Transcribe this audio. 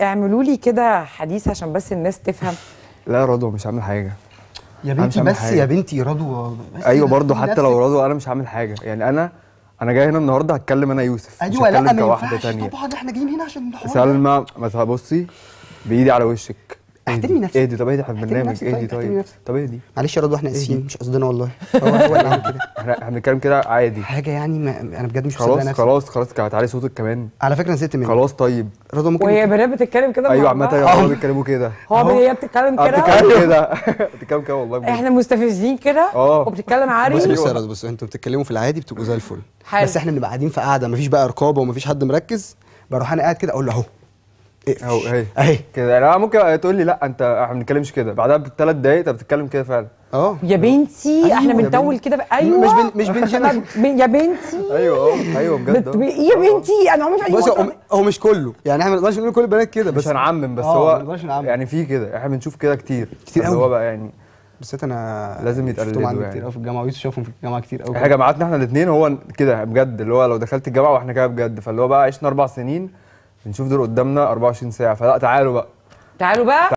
اعملوا لي كده حديث عشان بس الناس تفهم لا يا رضوى مش هعمل حاجه يا بنتي بس حاجة. يا بنتي رضوى ايوه برضه حتى لو رضوى انا مش هعمل حاجه يعني انا انا جاي هنا النهارده هتكلم انا يوسف أيوة مش هتكلم كواحده ثانيه طبعا احنا جايين هنا عشان سلمى ما تبصي بايدي على وشك احترمي نفسك اهدي طب اهدي احنا في برنامج اهدي طيب, طيب. طب اهدي معلش يا رضوى احنا اسفين مش قصدنا والله هو اللي عامل كده احنا بنتكلم كده عادي حاجه يعني ما انا بجد مش خلاص خلاص خلاص تعالي صوتك كمان على فكره نسيت منك خلاص طيب رضوى ممكن وهي بنات بتتكلم كده ايوه عامه هي بيتكلموا كده هو هي آه، بتتكلم كده بتتكلم كده بتتكلم كده والله احنا مستفزين كده آه. وبتتكلم عادي بس بص يا رضوى بص انتوا بتتكلموا في العادي بتبقوا زي الفل بس احنا بنبقى قاعدين في قاعده مفيش بقى رقابه ومفيش حد مركز بروح انا قاعد كده اقول له اهو اقفش اهي اهي كده انا ممكن تقول لي لا انت احنا ما بنتكلمش كده بعدها بثلاث دقايق انت بتتكلم كده فعلا اه يا بنتي أيوة. احنا بنطول كده ايوه مش بن... مش بنجنن يا بنتي ايوه ايوه بجد بت... يا بنتي انا عمري ما بص هو مش كله يعني احنا ما نقدرش نقول كل البنات كده بس مش هنعمم بس آه، هو يعني في كده احنا بنشوف كده كتير كتير قوي هو بقى يعني بس انا لازم يتقلدوا يعني كتير قوي في الجامعه ويوسف شافهم في الجامعه كتير قوي احنا جامعاتنا احنا الاثنين هو كده بجد اللي هو لو دخلت الجامعه واحنا كده بجد فاللي هو بقى عشنا اربع سنين بنشوف دول قدامنا 24 ساعه فلا تعالوا بقى تعالوا بقى